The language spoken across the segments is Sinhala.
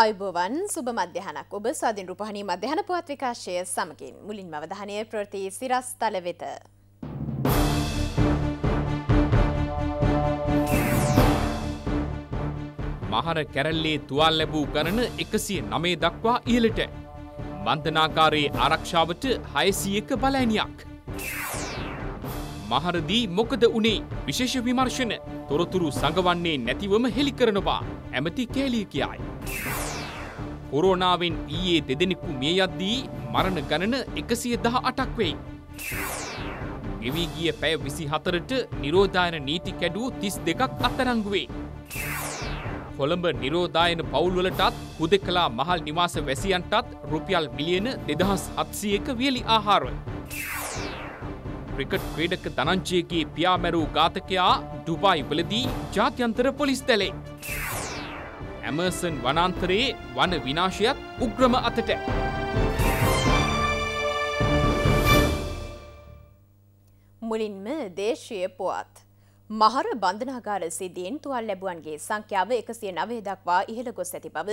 අයිබෝවන් සුබ මධ්‍යහනක් ඔබ සාධින් රුපහණී මධ්‍යහන පුවත් විකාශය සමගින් මුලින් මවධානය ප්‍රති සිරස් තල වෙත. මහර කැරල්ලේ තුවල් ලැබූ කරන එකසිය නමේ දක්වා ඉහලට. බන්ධනාකාරයේ ආරක්ෂාවට හයසියක බලෑනියක්. මහරදී මොකද වනේ විශේෂ විමර්ශන තොරතුරු සඟවන්නේ නැතිවම හෙළි කරනවා ඇමති කේලිය කියායි. කොරෝනාවෙන් ඊයේ දෙදෙනෙකු මිය යද්දී මරණ ගණන එකසිය දහ අටක් වෙයි. ගෙවී ගිය පැය විසි හතරට නිරෝධායන නීති කැඩූ තිස් දෙකක් අත්තරංගුවේ. කොළඹ නිරෝධායන පවුල්වලටත් හුද කලා මහල් නිවාස වැසියන්ටත් රුපියල් මිලියන දෙදහස් අත්සියක වියලි ආහාරය. ක්‍රිකට් ක්‍රීඩක දනංචයගේ පියාමැරූ ඝාතකයා ඩුබයි වලදී ජාත්‍යන්තර පොලිස් තැලේ. ඇමර්සන් වනන්තරයේ වන විනාශයත් උග්‍රම අතට. මුලින්ම දේශය පුවත්. මහර බන්ධනාගාර සිදියෙන් තුවල් ලැබුවන්ගේ සංඛ්‍යාව එකසිය නවය දක්වා ඉහළ ගොස් ඇති බව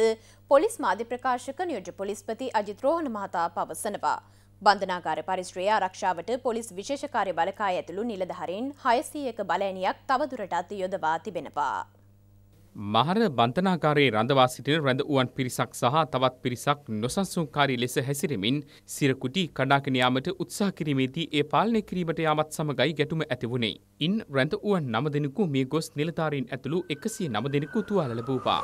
පොලිස් මාධ්‍ය ප්‍රකාශක නියෝජ පොලිස්පති අජිත්‍රෝහණ මහතා පවසනවා. බන්ධනාගාර පරිශ්‍රය ආරක්ෂාවට පොලිස් විශේෂකාරය බලකාය ඇතුළු නිලධහරින් හයසීයක බලෑනියක් තවදුරටත් යොදවා තිබෙනවා. මහර බන්තනාකාරයේ රඳවා සිටින රැඳ වුවන් පිරිසක් සහ තවත් පිරිසක් නොසන්සුන්කාරී ලෙස හැසිරෙමින් සිරකුටි කඩාගෙන යාමට උත්සාහ කිරීමේදී ඒ පාලනය කිරීමට යාමත් සමගයි ගැටුම ඇති වුණේ. ඉන් රැඳ වුවන් නම දෙනෙකු මිය ගොස් නිලධාරීන් ඇතුළු 109 දෙනෙකු තුවාල ලැබුවා.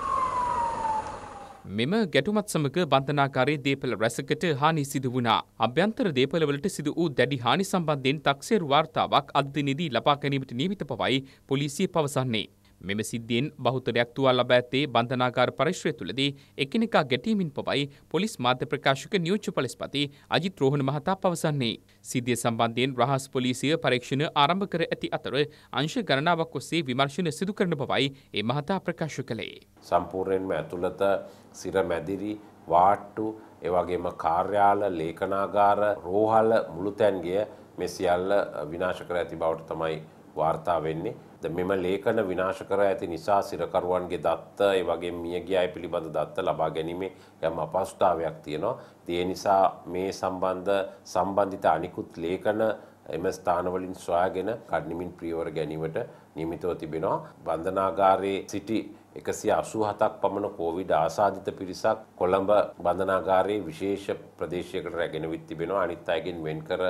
මෙම ගැටුමත් සමග බන්ධනාකාරයේ දේපල රැසකට හානි සිදු වුණා. අභ්‍යන්තර දේපලවලට සිදු වූ දැඩි හානි සම්බන්ධයෙන් තක්සේරු වාර්තාවක් අද දිනේදී ලබා ගැනීමට නියමිත බවයි පොලිසිය පවසන්නේ. මෙම සිද්ධියෙන් බහුතරයක් තුවාල ලබා ඇත්තේ බන්ධනාගාර පරිශ්‍රය තුලදී එකිනෙකා ගැටීමින් පවයි පොලිස් මාධ්‍ය ප්‍රකාශක නියෝජ්‍ය පොලිස්පති අජිත් රෝහණ මහතා පවසන්නේ. සිද්ධිය සම්බන්ධයෙන් රහස් පොලිසිය පරීක්ෂණ ආරම්භ කර ඇති අතර අංශ ගණනාවක් ඔස්සේ විමර්ශන සිදු කරන බවයි ඒ මහතා ප්‍රකාශ කළේ. සම්පූර්ණයෙන්ම ඇතුළත සිර මැදිරි වාට්ටු එවගේම කාර්යාල ලේඛනාගාර රෝහල මුළුතැන්ගේ මේ සියල්ල විනාශ කර ඇති බවට තමයි වාර්තා වෙන්නේ. ද මෙම ලේඛන විනාශ කර ඇති නිසා සිරකරුවන්ගේ දත්ත ඒ වගේ මියගිය අය පිළිබඳ දත්ත ලබා ගැනීමේ යම් අපහසුතාවයක් තියෙනවා. ඒ නිසා මේ සම්බන්ධ සම්බන්ධිත අනිකුත් ලේඛන එම ස්ථානවලින් සොයාගෙන කඩ්නිමින් ප්‍රියවර ගැනීමට නියමිතව තිබෙනවා. බන්ධනාගාරයේ සිටි එකසිය අසුහතක් පමණ කෝවිඩ ආසාධිත පිරිසක් කොළඹ බඳනාගාරයේ විශේෂ ප්‍රදේශයකට රැගෙන විත් තිබෙනවා අනිත් අයගෙන් වෙන්කර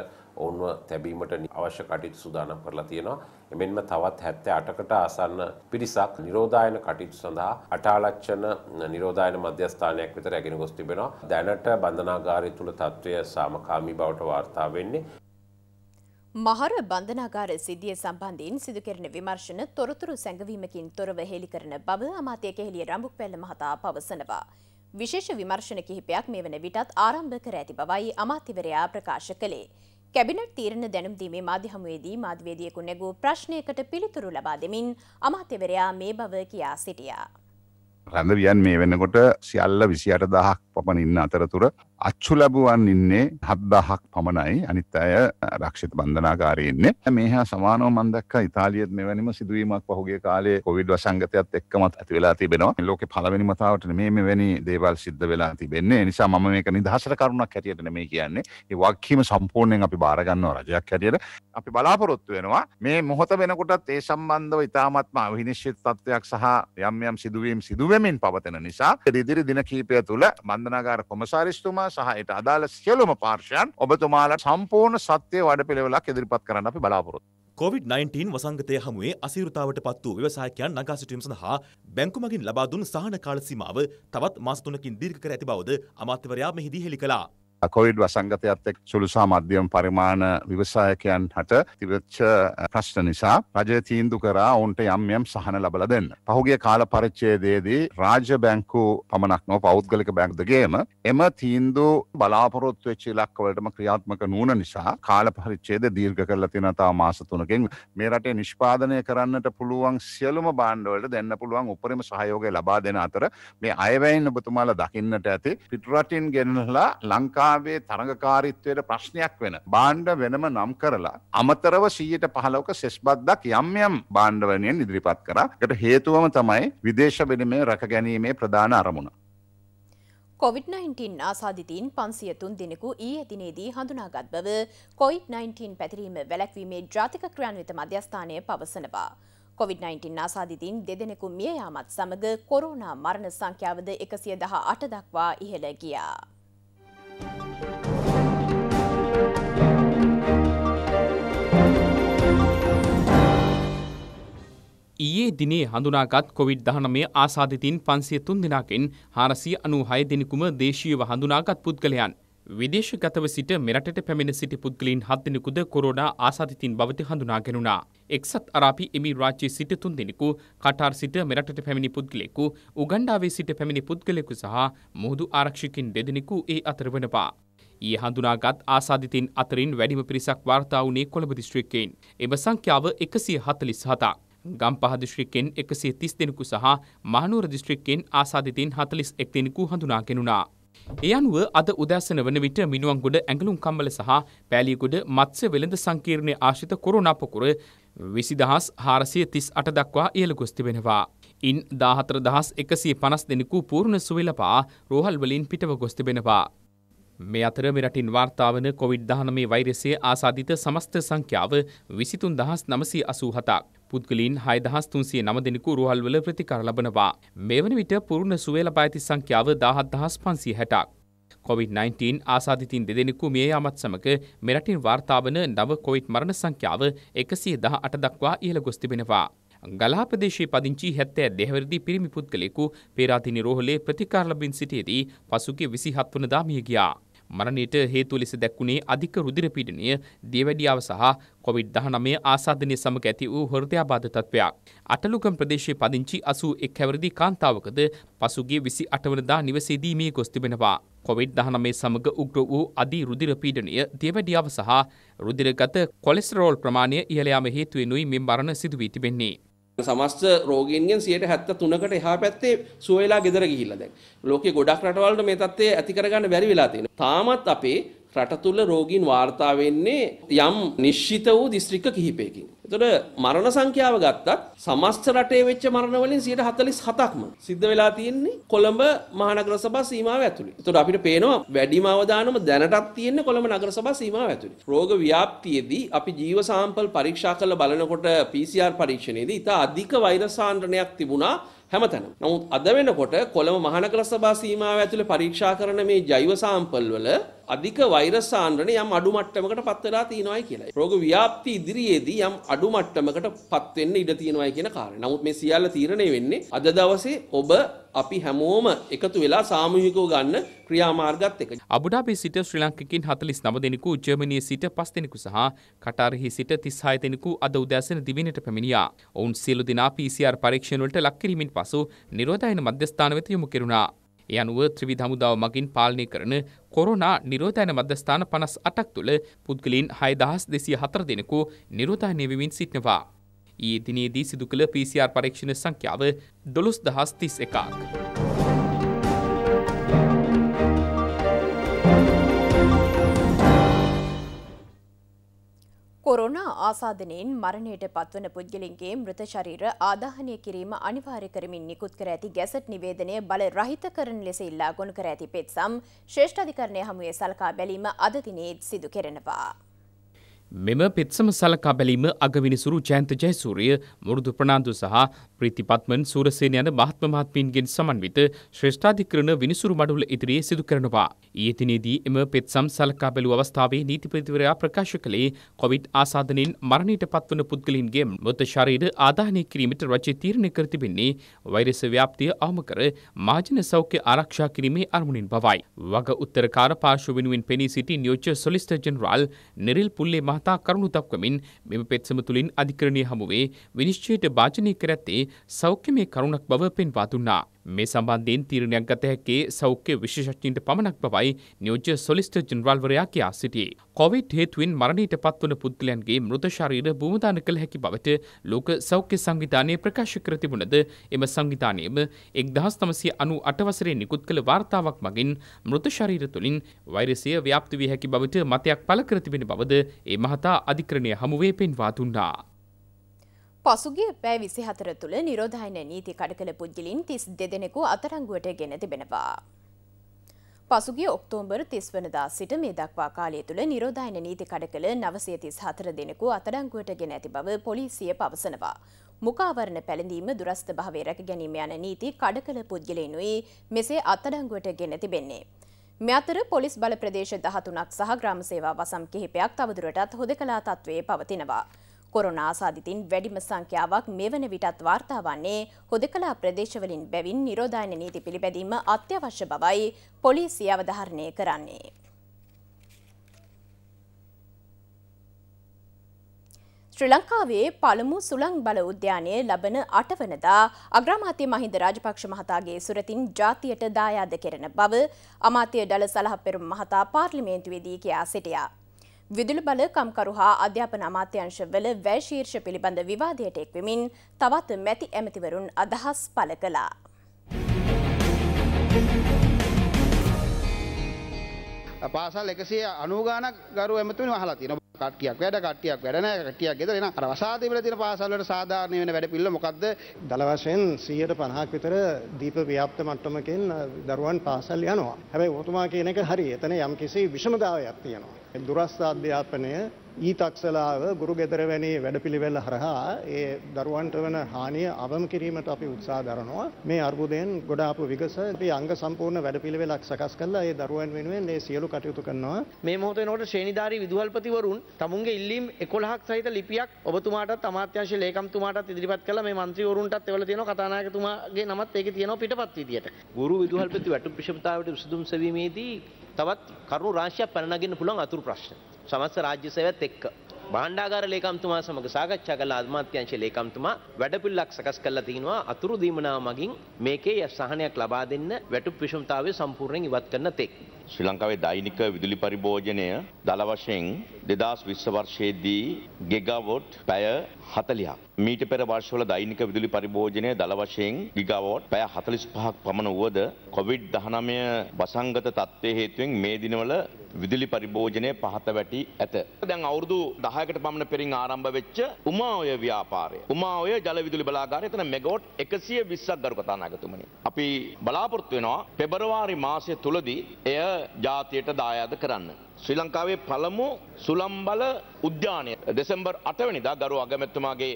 ඔවුන්ව තැබීමට අවශ්‍ය කටයුතු සූදානම් කරලා තියෙනවා. එමෙන්ම තවත් 78කට ආසන්න පිරිසක් නිරෝධායන කටයුතු සඳහා අටාලක්ෂණ නිරෝධායන මධ්‍යස්ථානයක් විතර ඇගෙන ගොස් තිබෙනවා. දැනට බන්ධනාගාරය තුල තත්ත්වය සාමකාමී බවට වාර්තා වෙන්නේ. මහර බන්ධනාගාර සිදිය සම්බන්ධයෙන් සිදුකෙරෙන විමර්ශන තොරතුරු සැඟවීමකින් තොරව හෙළි කරන බව අමාත්‍ය කෙහෙලිය රම්බුක් පැල්ල මහතා පවසනවා. විශේෂ විමර්ශන කිහිපයක් මේ වන විටත් ආරම්භ කර ඇති බවයි අමාත්‍යවරයා ප්‍රකාශ කළේ. කැබිනට් තීරණ දැනුම්දීමේ මාධ්‍යහමුවේදී මාධ්‍යවේදියෙකු නැගූ ප්‍රශ්නයකට පිළිතුරු ලබා දෙමින් අමාත්‍යවරයා මේ බව කියා සිටියා. රැඳවියන් මේ වෙනකොට සියල්ල විසියට දහක් පමණ ඉන්න අතරතුර අච්චු ලැබුවන් ඉන්නේ හත්දාහක් පමණයි අනිත් අය රක්ෂිත බන්ධනාකාරයන්නේ මේ හා සමානෝ මන්දක්ක ඉතාලියත් මෙවැනිම සිදුවීමක් පහුගේ කාලේ කොවිඩ් වසංගතයත් එක්කමත් ඇති වෙලා තිබෙනවා ලෝක පලවෙනි මතාවට මේ මෙවැනි දේවල් සිද්ධ වෙලා තිබෙන්නේ නිසා මම මේක නිදහසට කරුණක් හැටියට නෙමේ කියන්නේ ඒ වක්කීම සම්පූර්ණයෙන් අපි බාරගන්නවා රජයක් හැටියට අපි බලාපොරොත්තු වෙනවා මේ මොහොත වෙනකොටත් ඒ සම්බන්ධව ඉතාමත්ම අවිනිශ්චිත තත්ත්වයක් සහ යම් යම් සිදුවීම් සිදුවමින් පවතෙන නිසා ඉදිරි දින කීපය තුළ බන්ධනාගාර කොමසාරිස්තුමා සහයට අදාළ සියලුම පාර්ශයන් ඔබතුමාලට සම්පූර්ණ සත්‍යය වඩ පිළිවෙලක් ඉදිරිපත් කරන්න අපි බලාපොරොත්. COVID-19 වසංගතය හමුවේ අසීරුතාවට පත් වූ ව්‍යවසායකයන් නගා සිටීම සඳහා බැංකුමගින් ලබා දුන් සහන කාල සීමාව තවත් මාස තුනකින් දීර්ඝ කර ඇති බවද අමාත්‍යවරයා මෙහිදී හෙළි කළා. කොවිඩ් වසංගතයත් එක් සුළු සහ මධ්‍යම පරිමාණ විවසායකයන් හට තිවච්ච ප්‍රශ්න නිසා රජය තීන්දු කරා ඔවුන්ට යම් යම් සහන ලබල දෙන්න. පහුගේ කාල පරිච්චේදයේදී රාජ්‍ය බැංකු පමණක් නො පෞද්ගලික බැංක්දගේම එම තීන්දු බලාපොරොත්තු වෙච්චි ලක්කවලටම ක්‍රියාත්මක නූන නිසා කාල පරිච්චේද දීර්ඝ කරලා තියෙන තව මාස තුනකින් මේ රටේ නිෂ්පාදනය කරන්නට පුළුවන් සියලුම බාණ්ඩවලට දෙන්න පුළුවන් උපරිම සහයෝගය ලබා දෙන අතර මේ අයවැයින් ඔබතුමාලා දකින්නට ඇති පිටරටින් ගෙනලා ලංකා ලංකාවේ තරඟකාරීත්වයට ප්‍රශ්නයක් වෙන බාණ්ඩ වෙනම නම් කරලා අමතරව සීයට පහලෝක සෙස්බද්දක් යම් යම් බාණ්ඩවනයෙන් ඉදිරිපත් කරට හේතුවම තමයි විදේශ බෙනමේ රැක ගැනීමේ ප්‍රධාන අරමුණ. COොVID-19 ආසාධිතීන් පන්සියතුන් දෙනෙකු ඊ ඇතිනේදී හඳුනාගත් බව COොID-19 පැතිරීම වැලැක්වීමේ ජාතික ක්‍රියන්විත මධ්‍යස්ථානය පවසනවා. COොVID-19 ආසාධිතීන් දෙදෙනෙකු මියයාමත් සමඟ කොරුණා මරණ සංඛ්‍යාවද එකසිය දහ අට දක්වා ඉහළ ගියා. ඊයේ දිනේ හඳුනාගත් කොවිD-19 ආසාදිතින් 503 දෙනාගෙන් 496 දෙනෙකුම දේශීයව හඳුනාගත් පුද්ගලයන්. විදේශගතව සිට මෙරටට පැමිණ සිටි පුද්ගලයන් 7 දෙනෙකුද කොරෝනා ආසාදිතින් බවට හඳුනාගෙනුණා. එක්සත් අරාබි එමිරාජ්‍යයේ සිට 3 දෙනෙකු, කටාර් සිට මෙරටට පැමිණි පුද්ගලයෙකු, උගණ්ඩාවේ සිට පැමිණි පුද්ගලයෙකු සහ මුහුදු ආරක්ෂකයින් දෙදෙනෙකු ඒ අතර වෙනවා. ඒ හඳුනාගත් ආසාධිතන් අතරින් වැඩිම පිරිසක් වාර්තා වුණේ කොළඹ දිස්ත්‍රික්කයෙන්. එම සංඛ්‍යාව එකසිය හතලිස් හතා. ගම්පහ දිස්ත්‍රික්කෙන් එකසිය තිස් දෙනෙකු සහ මහනුවර දිස්ත්‍රික්කෙන් ආසාධිතීන් හතලිස් එක් දෙනෙකු හඳුනාගෙනුණා. ඒ අනුව අද උදැසන වන විට මිනුවන්ගොඩ ඇඟලුම් කම්බල සහ පැලියකුඩ මත්ස්‍ය වෙළඳ සංකීර්ණය ආශිත කොරුණා පොකුර විසිදහස් හාරසිය තිස් අට දක්වා ඉහළ ගොස් තිබෙනවා. ඉන් දාහතර දහස් එකසිය පනස් දෙනෙකු පූර්ණ සුවෙලපා රෝහල් වලින් පිටව ගොස් තිබෙනවා. මේ අතර මෙරටින් වාර්තාාවන කොවිD-19 වෛරසය ආසාධිත සමස්ත සංඛ්‍යාව විසිතුන් දහස් නමසී අසූ හතක්. පුද්ගලින් හයදහස් තුන්සිය නම දෙනෙකු රුහල්වල ප්‍රතිකාර ලබනවා. මේ වන විට පුරුණ සුවේ ලබාඇති සංඛ්‍යාව දහත් දහස් පන්සිය හැටක්. COVID-19 ආසාධිතින් දෙදෙනෙකු මිය යාමත් සමග මෙරටින් වාර්තාාවන නව කොවිට් මරණ සංඛ්‍යාව එකසිය දහ අට දක්වා ඉහළ ගොස් තිබෙනවා. ගලා ප්‍රදේශයේ පදිංචි හැත්තෑ දෙහවරදි පිරිමි පුද්ගලෙකු පේරාතිනි රෝහලේ ප්‍රතිකාරලබින් සිටියේදී පසුගේ විසි හත්වනදා මිය ගියා. මරණයට හේතුව ලෙස දැක්වුණේ අධික රුධිර පීඩනය, දියවැඩියාව සහ කොවිඩ්-19 ආසාදනය සමග ඇති වූ හෘදයාබාධ තත්ත්වයක්. අටලුකම් ප්‍රදේශයේ පදිංචි 81 හැවිරිදි කාන්තාවකද පසුගිය 28 වනදා නිවසේදී මේ ගොස් තිබෙනවා. කොවිඩ්-19 සමග උග්‍ර වූ අධි රුධිර පීඩනය, දියවැඩියාව සහ රුධිරගත කොලෙස්ටරෝල් ප්‍රමාණය ඉහළ යාම හේතුවෙනුයි මේ මරණ සිදු වී තිබෙන්නේ. සමස්ත රෝගීන්ගෙන් 73%කට එහා පැත්තේ සුව වෙලා ගෙදර ගිහිල්ලා දැන්. ලෝකේ ගොඩක් රටවලට මේ தත්ත්වය ඇති කරගන්න බැරි වෙලා තියෙනවා. තාමත් අපේ රට තුල රෝගීන් වාර්තා වෙන්නේ යම් නිශ්චිත වූ දිස්ත්‍රික්ක කිහිපයකින්. එතකොට මරණ සංඛ්‍යාව ගත්තත් සමස්ත රටේ වෙච්ච මරණ වලින් 147ක්ම සිද්ධ වෙලා තියෙන්නේ කොළඹ මහනගර සභා සීමාව ඇතුළේ. එතකොට අපිට පේනවා වැඩිම අවදානම දැනටත් තියෙන්නේ කොළඹ නගර සභා සීමාව ඇතුළේ. රෝග ව්‍යාප්තියේදී අපි ජීව සාම්පල් පරීක්ෂා කරලා බලනකොට PCR පරීක්ෂණයේදී ඉතා අධික වෛරස් සාන්ද්‍රණයක් තිබුණා හැමතැනම. නමුත් අද වෙනකොට කොළඹ මහනගර සභා සීමාව ඇතුළේ පරීක්ෂා කරන මේ ජෛව සාම්පල් වල අධික වෛරස් ආණ්ඩන යම් අඩු මට්ටමකට පත් වෙලා තියෙනවායි කියලා. රෝග ව්‍යාප්ති ඉදිරියේදී යම් අඩු මට්ටමකට පත් වෙන්න ඉඩ තියෙනවායි කියන කාරණේ. නමුත් මේ සියල්ල තීරණය වෙන්නේ අද දවසේ ඔබ අපි හැමෝම එකතු වෙලා සාමූහිකව ගන්න ක්‍රියාමාර්ගත් එක. අබුඩාබි සිට ශ්‍රී ලංකිකින් 49 දෙනෙකු, ජර්මනියේ සිට 5 දෙනෙකු සහ කටාරෙහි සිට 36 දෙනෙකු අද උදෑසන දිවිනට පැමිණියා. ඔවුන් සියලු දෙනා PCR පරීක්ෂණ වලට ලක් කිරීමෙන් පසු නිරෝධායන මධ්‍යස්ථාන වෙත යොමු කෙරුණා. ඒ අනුව ත්‍රිවිධ හමුදාව මගින් පාලනය කරන කොරෝනා නිරෝධායන මධ්‍යස්ථාන 58ක් තුළ පුද්ගලයන් 6204 දෙනෙකු නිරෝධායනය වෙමින් සිටිනවා. ඊයේ දිනේදී සිදු කළ PCR පරීක්ෂණ සංඛ්‍යාව 12031ක්. කොරෝනා ආසාධනයෙන් මරණයට පත්වන පුද්ගලින්ගේ මෘත ශරීර ආදාහනය කිරීම අනිවාර්ය කරමින් නිකුත් කර ඇති ගැසට් නිවේදනය බල රහිත කරන ලෙස ඉල්ලා ගොනු කර ඇති පෙත්සම් ශ්‍රේෂ්ඨාධිකරණය හමුවේ සලකා බැලීම අද දිනේත් සිදු කෙරෙනවා. මෙම පෙත්සම සලකා බැලීම අගවිනිසුරු ජයන්ත ජයසූරිය මුරුදු ප්‍රනාන්දු සහ ප්‍රීතිපත්මන් සූරසේන යන මහත්ම මහත්මීන්ගෙන් සමන්විත ශ්‍රේෂ්ඨාධිකරණ විනිසුරු මඩුල ඉදිරියේ සිදු කරනවා. ඊයේ දිනේදී එම පෙත්සම් සලකා බැලූ අවස්ථාවේ නීතිපතිවරයා ප්‍රකාශ කළේ කොවිඩ් ආසාදනෙන් මරණයට පත්වන පුද්ගලයින්ගේ මృత ශරීර ආදාහනය කිරීමට රජය තීරණය කර තිබෙන්නේ වෛරස ව්‍යාප්තිය අවම කර මාජන සෞඛ්‍ය ආරක්ෂා කිරීමේ අරමුණින් බවයි. වග උත්තරකාර පාර්ශ්ව වෙනුවෙන් පෙනී සිටි නියෝජ්‍ය සොලිස්ටර් ජෙනරාල් නිරිල් පුල්ලේ මහ පහතා කරුණු දක්වමින් මෙම පෙත්සම තුළින් අධිකරණය හමුවේ විනිශ්චයට භාජනය කර ඇත්තේ සෞඛ්‍යමය කරුණක් බව පෙන්වා දුන්නා. මේ සම්බන්ධයෙන් තීරණයක් ගත හැකේ සෞඛ්‍ය විශේෂඥයින්ට පමණක් බවයි නියෝජ්‍ය සොලිස්ටර් ජෙනරාල්වරයා කියා සිටියේ. කොවිඩ් හේතුවෙන් මරණයට පත්වන පුද්ගලයන්ගේ මෘත ශරීර භූමදාන කළ හැකි බවට ලෝක සෞඛ්‍ය සංවිධානය ප්‍රකාශ කර තිබුණද එම සංවිධානයම 1998 වසරේ නිකුත් කළ වාර්තාවක් මගින් මෘත ශරීර තුලින් වෛරසය ව්‍යාප්ත වී හැකි බවට මතයක් පළ කර තිබෙන බවද ඒ මහතා අධිකරණය හමුවේ පෙන්වා දුන්නා. පසුගිය පැෑ විසි හතර තුළ නිරෝධයන නීති කඩකළ පුද්ගලින් තිස් දෙදෙනෙකු අතරංගුවට ගෙන තිබෙනවා. පසුගේ ඔක්තෝම්බර් තිස් වනදා සිට මේ දක්වා කාලය තුළ නිරෝධයන නීති කඩකළ නවසේතිස් හතර දෙනෙකු අතරංගුවට ගෙන ඇති බව පොලිසිය පවසනවා. මුකාවරණ පැළඳීම දුරස්ථ භාවේ රැක ගැනීම යන නීති කඩකළ පුද්ගලයනුයි මෙසේ අත්තඩංගුවට ගෙන තිබෙන්නේ. මෙ අතර පොලිස් බල ප්‍රදේශ දහතුනක් සහ ග්‍රාම සේවා වසම් කිහිපයක් තවදුරටත් හොද කලා තත්ත්වයේ පවතිනවා. කොරෝනා ආසාදිතින් වැඩිම සංඛ්‍යාවක් මෙවන විටත් වාර්තා වන්නේ හුදකලා ප්‍රදේශවලින් බැවින් නිරෝධායන නීති පිළිපැදීම අත්‍යවශ්‍ය බවයි පොලිසිය අවධාරණය කරන්නේ. ශ්‍රී ලංකාවේ පළමු සුළං බල උද්‍යානය ලබන අටවනදා අග්‍රාමාත්‍ය මහින්ද රාජපක්ෂ මහතාගේ සුරතින් ජාතියට දායාද කෙරෙන බව අමාත්‍ය ඩල සලහපෙරුම් මහතා පාර්ලිමේන්තුවේදී කියා සිටියා. විදුලි බලකම්කරු හා අධ්‍යාපන අමාත්‍යංශ වල වැශීර්ෂ පිළිබඳ විවාදයට එක්වෙමින් තවත් මැති ඇමතිවරුන් අදහස් පළ කළා. පාසල් එකසිය අනුගානක් ගරු ඇමතුනි වහලා තියෙනවා. කට්ටියක් වැඩ කට්ටියක් වැඩ නැහැ කට්ටියක් ගෙදර එන අර වසාතේ වල තියෙන පාසල් වල සාධාරණ වෙන වැඩ පිළිල මොකද්ද දල වශයෙන් 150ක් විතර දීප ව්‍යාප්ත මට්ටමකින් දරුවන් පාසල් යනවා හැබැයි ඔතුමා කියන එක හරි එතන යම්කිසි විෂමතාවයක් තියෙනවා දුරස්ථ අධ්‍යාපනය ඊතක්සලාව ගුරු ගෙදර වැනි වැඩපිළිවෙල හරහා ඒ දරුවන්ට වන හානිය අවම කිරීමට අපි උත්සා දරනවා මේ අර්බුදයෙන් ගොඩාපු විගස අපි අංග සම්පූර්ණ වැඩපිළිවෙලක් සකස් කල්ලා ඒ දරුවන් වෙනුවෙන් ඒ සියලු කටයුතු කරනවා මේ මොහොතේ නොට ශ්‍රේණිධාරී විදුහල්පතිවරුන් තමුන්ගේ ඉල්ලීම් එකොළහක් සහිත ලිපියක් ඔබතුමාටත් අමාත්‍යංශ ලේකම්තුමාටත් ඉදිරිපත් කළා මේ മന്ത്രിවරුන්ටත් එවලා තියෙනවා කතානායකතුමාගේ නමත් ඒකේ තියෙනවා පිටපත් විදියට ගුරු විදුහල්පති වැටුප් විෂමතාවට විසඳුම් සෙවීමේදී තවත් කරුණු රාශියක් පැන නගින්න පුළුවන් අතුරු ප්‍රශ්න සමස්ත රාජ්‍ය සේවයත් එක්ක. භාණ්ඩාගාර ලේකම්තුමා සමග සාකච්ඡා කළ අමාත්‍යංශ ලේකම්තුමා වැඩපිළිවෙලක් සකස් කරලා තිනවා අතුරු දීමනා මගින් මේකේ සහනයක් ලබා දෙන්න වැටුප් විෂමතාවය සම්පූර්ණයෙන් ඉවත් කරන තෙක්. ශ්‍රී ලංකාවේ දෛනික විදුලි පරිභෝජනය දළ වශයෙන් 2020 වර්ෂයේදී ගිගාවොට් පැය 40ක් මීට පෙර වර්ෂවල දෛනික විදුලි පරිභෝජනය දළ වශයෙන් ගිගාවොට් පැය 45ක් පමණ වුවද COVID-19 වසංගත තත්ත්වයේ හේතුවෙන් මේ දිනවල විදුලි පරිභෝජනය පහත වැටි ඇත. දැන් අවුරුදු 10කට පමණ පෙරින් ආරම්භ වෙච්ච උමාඔය ව්‍යාපාරය. උමාඔය ජල විදුලි බලාගාරය එතන මෙගාවොට් 120ක් ගරු කතානායකතුමනි. අපි බලාපොරොත්තු වෙනවා පෙබරවාරි මාසය තුලදී එය ජාතියට දායාද කරන්න. ශ්‍රී ලංකාවේ පළමු සුළම්බල උද්‍යානය දෙසැම්බර් 8 වෙනිදා ගරු අගමැතිතුමාගේ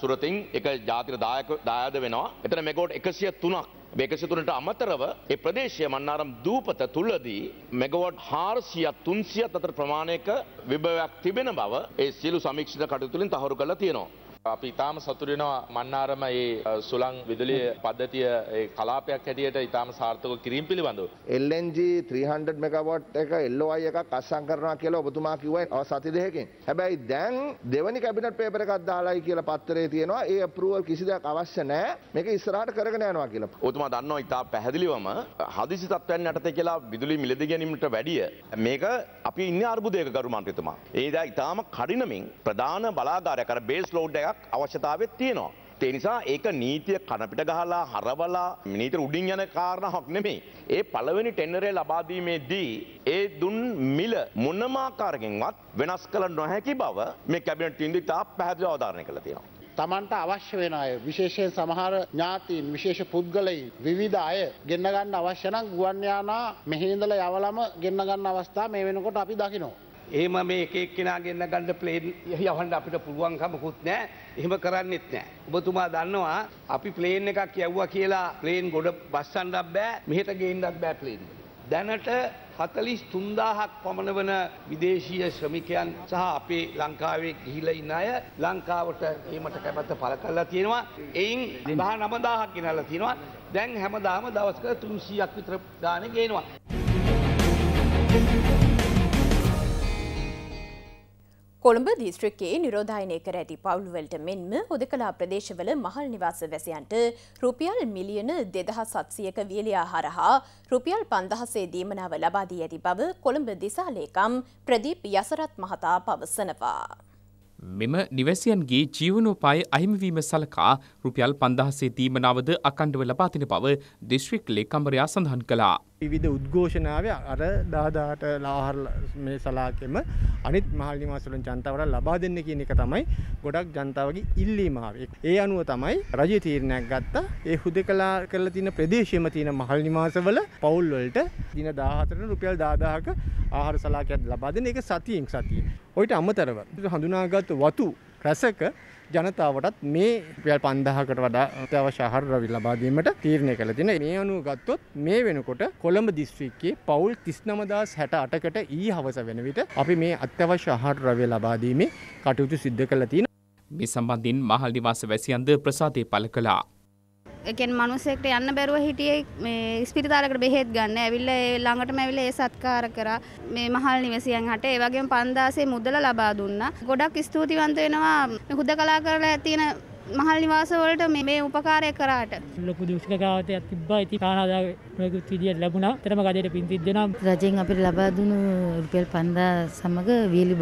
සුරතින් එක ජාතික දායක දායාද වෙනවා. එතන මෙගොඩ් 103ක් මේකසිතුනට අමතරව ඒ ප්‍රදේශය මන්නාරම් දූපත තුලදී මෙගවට් හාර්සියත් තුන්සියත් අතර ප්‍රමාණයක විභවයක් තිබෙන බව ඒ සියලු සමීක්ෂිත කටයුතුලින් තහවුරු කරලා තියෙනවා. අපි ඉතාම සතුරෙනවා මන්නාරම ඒ සුළං විදුලිය පද්ධතිය කලාපයක් හැටියට ඉතාම සාර්ථක කිරීම පිළිබඳව. එල්ජ 300 මෙකවට් එක එල්ලෝයි එකක් අස්සං කරනවා කියලා ඔබතුමා කිවයි අව සති දෙයකින්. හැබැයි දැන් දෙවනි කැබිනට් පේපර එකක් දාලායි කියලා පත්තරේ තියෙනවා ඒ අප්‍රූවල් කිසි දෙයක් අවශ්‍ය නැහැ මේක ඉස්සරහට කරගෙන යනවා කියලා. ඔබතුමා දන්නවා ඉතා පැහැදිලිවම හදිසි තත්ත්වයන් යටතේ කියලා විදුලි මිලදී ගැනීමට වැඩිය මේක අපි ඉන්නේ අර්බුදයක ගරු මන්ත්‍රීතුමා. ඒ ඉතාම කඩිනමින් ප්‍රධාන බලාගාරය කර බේස් ලෝඩ් එකක් දෙයක් අවශ්‍යතාවත් තියෙනවා. ඒ නිසා ඒක නීතිය කනපිට ගහලා හරවලා මිනීතර උඩින් යන කාරණාවක් නෙමෙයි. ඒ පළවෙනි ටෙන්ඩරේ ලබා දීමේදී ඒ දුන් මිල මොනම ආකාරකින්වත් වෙනස් කළ නොහැකි බව මේ කැබිනට් තීන්දුව ඉතා පැහැදිලිව අවධාරණය කළා තියෙනවා. තමන්ට අවශ්‍ය වෙන අය විශේෂයෙන් සමහර ඥාතීන් විශේෂ පුද්ගලයින් විවිධ අය ගෙන්න ගන්න අවශ්‍ය නම් ගුවන් යානා මෙහි ඉඳලා යවලම ගෙන්න ගන්න අවස්ථා මේ වෙනකොට අපි දකිනවා. එහෙම මේ එක එක්කෙනාගෙන්න ගන්න ප්ලේන් යවන්න අපිට පුළුවන්කමකුත් නෑ. එහෙම කරන්නෙත් නෑ. ඔබතුමා දන්නවා අපි ප්ලේන් එකක් යවුවා කියලා ප්ලේන් ගොඩ බස්සන්නත් බෑ. මෙහෙට ගේන්නත් බෑ ප්ලේන්. දැනට හතලිස් තුන්දාහක් පමණ වන විදේශීය ශ්‍රමිකයන් සහ අපේ ලංකාවේ ගිහිල ඉන්න අය ලංකාවට ඒමට කැමැත්ත පළ කරලා තියෙනවා. එයින් දහ නමදාහක් ගෙනල්ලා තියෙනවා. දැන් හැමදාම දවස්ක තුන්සීයක් විතර දාන ගේනවා. Thank you. කොළඹ දිස්ත්‍රික්කයේ නිරෝධායනය කර ඇති පවුල්වලට මෙන්ම හොදකලා ප්‍රදේශවල මහල් නිවාස වැසියන්ට රුපියල් මිලියන දෙදහ සත්සියක වියලියා හරහා රුපියල් පන්දහසේ දීමනාව ලබාදී ඇති බව කොළඹ දිසාලේකම් ප්‍රදීප් යසරත් මහතා පවසනවා. මෙම නිවැසියන්ගේ ජීවනෝපාය අහිමිවීම සලකා රුපියල් පන්දහසේ දීමනාවද අකණ්ඩව ලබාතින බව දිස්ත්‍රික් ලේකම්වරයා සඳහන් කළා. විවිධ උද්ඝෝෂණාව අර දාදාට ලාහර මේ සලාකෙම අනිත් මහල් නිවාසවලින් ජනතාවට ලබා දෙන්න කියන එක තමයි ගොඩක් ජනතාවගේ ඉල්ලීම ආවේ. ඒ අනුව තමයි රජය තීරණයක් ගත්තා. ඒ හුදකලා කරලා තියෙන ප්‍රදේශයේම තියෙන මහල් නිවාසවල පවුල් වලට දින 14 රුපියල් 10000ක ආහාර සලාකයක් ලබා දෙන එක සතියෙන් සතියේ. ඔයිට අමතරව හඳුනාගත් වතු රසක ජනතාවටත් මේ රුපියල් 5000කට වඩා අත්‍යවශ්‍ය ආහාර ද්‍රව්‍ය ලබා දීමට තීරණය කළ තිනේ. මේ අනුව ගත්තොත් මේ වෙනකොට කොළඹ දිස්ත්‍රික්කයේ පවුල් 39068කට ඊ හවස වෙන විට අපි මේ අත්‍යවශ්‍ය ආහාර ද්‍රව්‍ය ලබා දීමේ කටයුතු සිද්ධ කළා තියෙනවා. මේ සම්බන්ධයෙන් මහල් නිවාස වැසියන්ද ප්‍රසාදය පළ කළා. එකෙන් මනුස්සෙක්ට යන්න බැරුව හිටියේ මේ ස්පිරිතාලකට බෙහෙත් ගන්න ඇවිල්ලා ඒ ළඟටම ඇවිල්ලා ඒ සත්කාර කරා මේ මහල් නිවසියන් හට ඒ වගේම 5000 මුදල ලබා දුන්නා ගොඩක් ස්තුතිවන්ත වෙනවා හුදකලා කරලා තියෙන මහල් නිවාසවලට මේ උපකාරය කරාට ලොකු දුෂ්කකාවතයක් තිබ්බා ඉති කානාදා නොයකුත් විදිියට ලැබුණා තරම ගදයට පින්තිදනම් රජයෙන් අපිට ලබා දුණු රුපියල් පන්දා සමඟ වියලි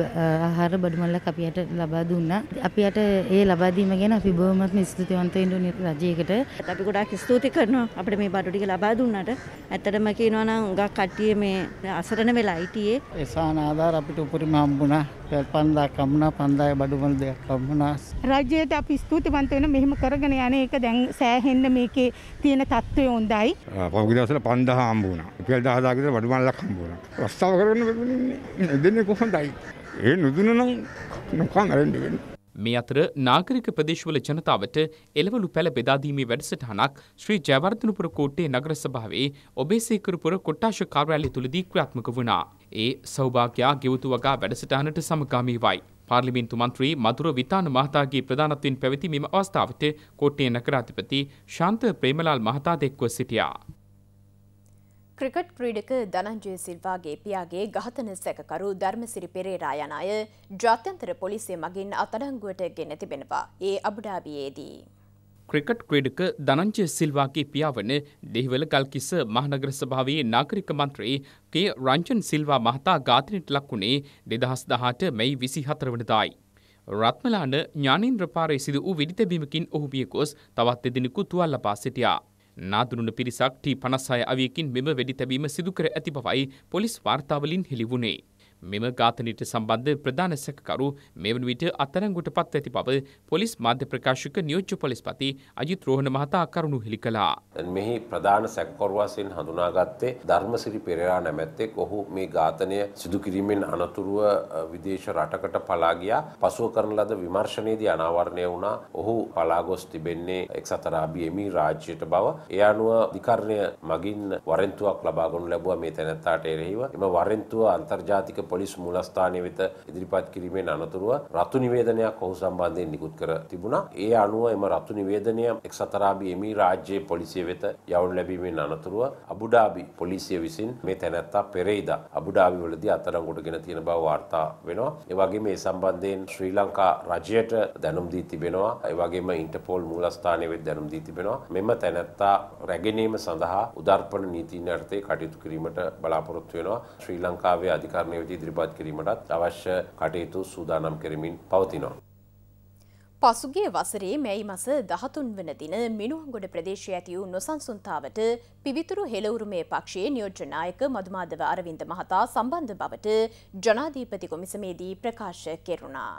ආහාර බඩුමල්ල අපියට ලබා දුන්න අපිට ඒ ලබාදීම ගැන අපි බොහමත් ස්තුතිවන්ත ඉන්ඩු රජයකට අපි ගොඩක් ස්තුති කරනවා අපට මේ බඩුටික ලබා දුන්නට ඇත්තටම කියනවනම් ගක් කට්ටිය මේ අසරණ වෙලා හිටියේ එසා නාදාර අපිට උපරිම හම්බුණා රුපියල් 5000ක් අම්මනා 5000 බඩුමල් දෙයක් අම්මනා රජයට අපි ස්තුතිවන්ත වෙන මෙහෙම කරගෙන යන එක දැන් සෑහෙන්න මේකේ තියෙන තත්ත්වය හොඳයි පහුගිය දවස්වල 5000 හම්බ වුණා රුපියල් 10000 විතර බඩුමල්ලක් හම්බ වුණා රස්සාව කරගෙන දෙන්නේ කොහොමදයි ඒ නුදුන නම් නොකන් අරන් දෙන්නේ මේ අතර නාගරික ප්‍රදේශවල ජනතාවට එළවලු පැළ බෙදාදීමේ වැඩසටහනක් ශ්‍රී ජයවර්ධනපුර කෝට්ටේ නගර සභාවේ ඔබේසේකරපුර කොට්ටාශ කාර්යාලය තුලදී ක්‍රියාත්මක වුණා. ඒ සෞභාග්‍යා ගෙවතු වගා වැඩසටහනට සමගාමීවයි. පාර්ලිමේන්තු මන්ත්‍රී මధుර විතාන මහතාගේ ප්‍රධානත්වයෙන් පැවති මෙම අවස්ථාවට කෝට්ටේ නගර අධිපති ශාන්ත ප්‍රේමලාල් මහතා දෙක්ව සිටියා. ක්‍රිකට් ක්‍රීඩක දනංජය සිල්වාගේ පියාගේ ඝාතන සැකකරු ධර්මසිරි පෙරේරා යන අය ජාත්‍යන්තර පොලිසිය මගින් අත්අඩංගුවට ගෙන තිබෙනවා. ඒ අබුඩාබියේදී. ක්‍රිකට් ක්‍රීඩක දනංජය සිල්වාගේ පියා වන දෙහිවල ගල්කිස්ස මහනගර සභාවේ නාගරික මන්ත්‍රී කේ රංජන් සිල්වා මහතා ඝාතනයට ලක්වුණේ දෙදහස් දහට මැයි විසි හතර වනදායි. රත්මලාන ඥානින්ද්‍රපාරය සිදු වූ විඩිතැබීමකින් ඔහු පිය ගොස් තවත් එදිනෙකු තුවල්ල පා සිටියා. නාදුරුණ පිරිසක් ටී 56 අවියකින් මෙම වෙඩි තැබීම සිදු කර ඇති බවයි පොලිස් වාර්තාවලින් හෙළි වුණේ. මෙම ඝාතනයට සම්බන්ධ ප්‍රධාන සැකකරු මෙවන විට අත්අඩංගුවට පත් ඇති බව පොලිස් මාධ්‍ය ප්‍රකාශක නියෝජ්‍ය පොලිස්පති අජිත් රෝහණ මහතා කරුණු හෙළි කළා. මෙහි ප්‍රධාන සැකකරු වශයෙන් හඳුනාගත්තේ ධර්මසිරි පෙරේරා නැමැත්තෙක්. ඔහු මේ ඝාතනය සිදු කිරීමෙන් අනතුරුව විදේශ රටකට පලා ගියා. පසුව කරන ලද විමර්ශනයේදී අනාවරණය වුණා. ඔහු පලා ගොස් තිබෙන්නේ එක්සත් අරාබි එමි රාජ්‍යයට බව. ඒ අනුව අධිකරණය මගින් වරෙන්තුවක් ලබා ගන්නු ලැබුවා මේ තැනැත්තාට එරෙහිව. එම වරෙන්තුව අන්තර්ජාතික පොලිස් මුලස්ථානය වෙත ඉදිරිපත් කිරීමෙන් අනතුරුව රතු නිවේදනයක් ඔහු සම්බන්ධයෙන් නිකුත් කර තිබුණා. ඒ අනුව එම රතු නිවේදනය එක්සතරාබි එමි රාජ්‍යයේ පොලිසිය වෙත යවනු ලැබීමෙන් අනතුරුව අබුඩාබි පොලිසිය විසින් මේ තැනැත්තා පෙරෙයිදා අබුඩාබි වලදී අත්අඩංගුවටගෙන තියෙන බව වාර්තා වෙනවා. ඒ වගේම මේ සම්බන්ධයෙන් ශ්‍රී ලංකා රජයට දැනුම් දී තිබෙනවා. ඒ වගේම ඉන්ටර්පෝල් මූලස්ථානය වෙත දැනුම් දී තිබෙනවා. මෙම තැනැත්තා රැගෙනීම සඳහා උදාර්පණ නීතිඥ යටතේ කටයුතු කිරීමට බලාපොරොත්තු වෙනවා. ශ්‍රී ලංකාවේ අධිකරණය වෙදී ඉදිරිපත් කිරීමටත් අවශ්‍ය කටයුතු සූදානම් කරමින් පවතිනවා. පසුගේ වසරේ මැයි මස දහතුන් වන දින මිනුවන්ගොඩ ප්‍රදේශ ඇතිවූ නොසන්සුන්තාවට පිවිතුරු හෙළවුරුමේ පක්ෂයේ නියෝජ්‍යනායක මධමාදව අරවින්ද මහතා සම්බන්ධ බවට ජනාධීපති කොමිසමේදී ප්‍රකාශ කෙරුණා.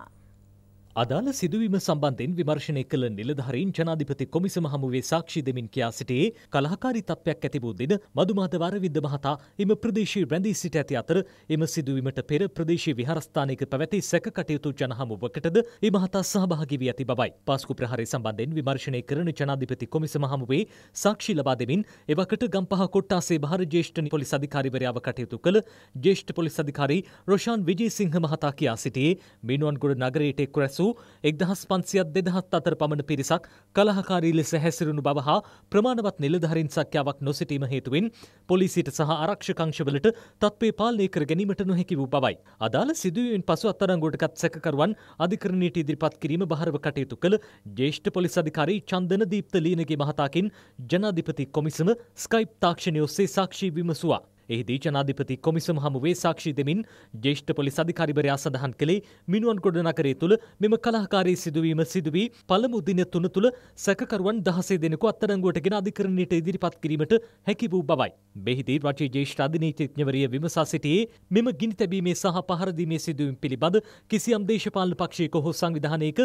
අදාළ සිදුවීම සම්බන්ධයෙන් විමර්ශනය කළ නිලධහරින් ජනාධිපති කොමිසම හමුවේ සාක්ෂි දෙමින් කියා සිටියේ කලාකාරි තත්ත්වයක් ඇතිබූ දෙන මදුමාත වරවිද්ද මහතා එම ප්‍රදේශී රැඳී සිට ඇති අතර එම සිදුවීමට පෙර ප්‍රදේශී විහාරස්ථානයක පැවැති සැක කටයුතු ජනහමුවකටද ඒ මහතා සහභාගී වී ඇති බවයි. පාස්කු ප්‍රහාරය සම්බන්ධයෙන් විමර්ශනය කරන ජනාධිපති කොමිසම හමුවේ සාක්ෂි ලබා දෙමින් එවකට ගම්පහ කොට්ටාසේ භාර ජේෂ්ඨ පොලිස් අධිකාරිවරයාව කටයුතු කළ ජේෂ්ඨ පොලිස් අධිකාරී රොෂාන් විජේසිංහ මහතා කියා සිටියේ මිනුවන්ගොඩ නගරයට එක් රැසු වූ එක්දහස් පන්සියක් දෙදහත් අතර පමණ පිරිසක් කලහකාරී ලෙස හැසිරුණු බව හා ප්‍රමාණවත් නිලධහරින් සක්්‍යාවක් නොසිටීම හේතුවෙන් පොලිසිට සහ ආරක්ෂකංශවලට තත්වේ පාලනය කර ගැනීමට නොහැකි වූ බවයි. අදාළ සිදුවෙන් පසු අත්තරංගෝටකත් සැකරුවන් අධිකරණයට ඉදිරිපත් කිරීම භාරව කටයුතු කළ ජේෂ්ඨ පොලිස් අධිකාරී චන්දන දීප්ත ලීනගේ මහතාකින් ජනාධිපති කොමිසම ස්කයිප් තාක්ෂණයඔස්සේ සාක්ෂී විමසවා. එහිදී ජනාධිපති කොමිසම හමුවේ සාක්ෂි දෙමින් ජේෂ්ඨ පොලිස් අධිකාරිවරයා සඳහන් කළේ මිනුවන් ගොඩනගරය තුළ මෙම කලාකාරී සිදුවීම සිදුවී පළමු දින තුන තුළ සැකකරුවන් දහසේ දෙනෙකු අත්අඩංගුවට ගෙන අධිකරණයට ඉදිරිපත් කිරීමට හැකි වූ බවයි. මෙහිදී රජයේ ජේෂ්ඨ අධිනීතිඥවරිය විමසා සිටියේ මෙම ගිනි තැබීමේ සහ පහරදීමේ සිදුවීම් පිළිබඳ කිසියම් දේශපාලන පක්ෂයක හෝ සංවිධානයක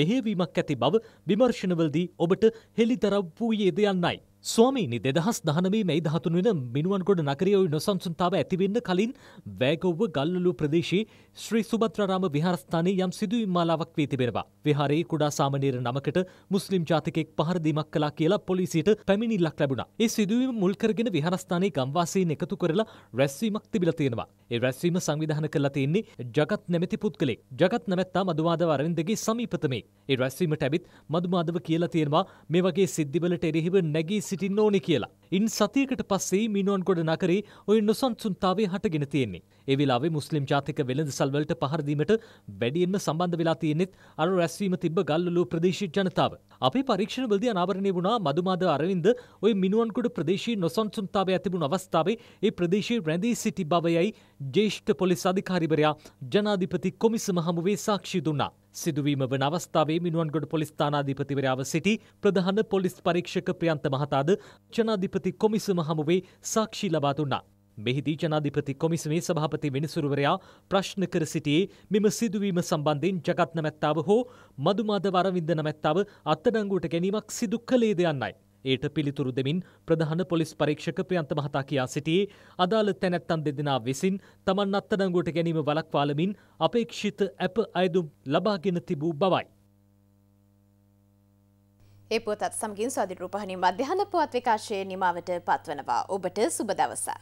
මෙහෙවීමක් ඇති බව විමර්ශනවලදී ඔබට හෙළිදරව් වූයේද යන්නයි. ස්වාමීනි දෙදහස් දහනවේ මැයි දහතුන් වෙන මිනුවන්ගොඩ නකරියෝයි නොසන්සුන්තාව ඇතිවෙන්න කලින් වැෑගොව්ව ගල්ලු ප්‍රදේශයේ ශ්‍රී සුබත්‍රරාම විහාරස්ථානය යම් සිදුවීම් මාලාවක් වී තිබෙනවා. විහාරයේ කුඩා සාමනීර නමකට මුස්ලිම් ජාතිකෙක් පහරදීමක් කලා කියලා පොලිසිට පැමිණිල්ලක් ලැබුණා. ඒ සිදුවීම මුල්කරගෙන විහාරස්ථානයේ ගම්වාසීන් එකතු කරලා රැස්වීමක් තිබිලා තියෙනවා. ඒ රැස්වීම සංවිධාන කරලා තියෙන්නේ ජගත් නැමැති පුද්ගලෙක්. ජගත් නැමැත්තා මදුමාදව අරවින්දගේ සමීපතමේ. ඒ රැස්වීමට ඇවිත් මදුමාදව කියලා තියෙනවා මේ වගේ සිද්ධිවලට එරෙහිව නැගී සිටින්න ඕනි කියලා. ඉන් සතියකට පස්සේ මීනුවන් ගොඩ නගරේ ඔය නොසන්සුන්තාවේ හටගෙන තියෙන්නේ. ඒ වෙලාවේ මුස්ලිම් ජාතික වෙළඳසල් වලට පහර දීමට වැඩියෙන්ම සම්බන්ධ වෙලා තියෙන්නේත් අර රැස්වීම තිබ්බ ගල්ලුළු ප්‍රදේශීය ජනතාව. අපේ පරීක්ෂණවලදී අනාවරණය වුණා මදුමාද අරවින්ද ඔය මීනුවන් ගොඩ ප්‍රදේශීය නොසන්සුන්තාවේ ඇතිවුණු අවස්ථාවේ ඒ ප්‍රදේශයේ රැඳී සිටි බවයයි ජ්‍යෙෂ්ඨ පොලිස් අධිකාරිවරයා ජනාධිපති කොමිසම හමුවේ සාක්ෂි දුන්නා. සිදුවීම වන අවස්ථාවේ මිනුවන්ගොඩ පොලිස් ස්ථානාධිපතිවරයාව සිටි ප්‍රධාන පොලිස් පරීක්ෂක ප්‍රියන්ත මහතාද ජනාධිපති කොමිසම හමුවේ සාක්ෂි ලබා දුන්නා. මෙහිදී ජනාධිපති කොමිසමේ සභාපති විනිසුරුවරයා ප්‍රශ්න කර සිටියේ මෙම සිදුවීම සම්බන්ධයෙන් ජගත් නැමැත්තාව හෝ මදුමාද වරවින්ද නැමැත්තාව අත්අඩංගුවට ගැනීමක් සිදු කළේද යන්නයි. ඊට පිළිතුරු දෙමින් ප්‍රධාන පොලිස් පරීක්ෂක ප්‍රියන්ත මහතා කියා සිටියේ අදාළ තැනැත්තන් දෙදෙනා විසින් තමන් අත්අඩංගුවට ගැනීම වළක්වාලමින් අපේක්ෂිත ඇප අයදුම් ලබාගෙන තිබූ බවයි. ඒ පුවතත් සමගින් ස්වාධි රූපහනි මධ්‍යහන පුවත් විකාශයේ නිමාවට පත්වනවා ඔබට සුබ දවසක්.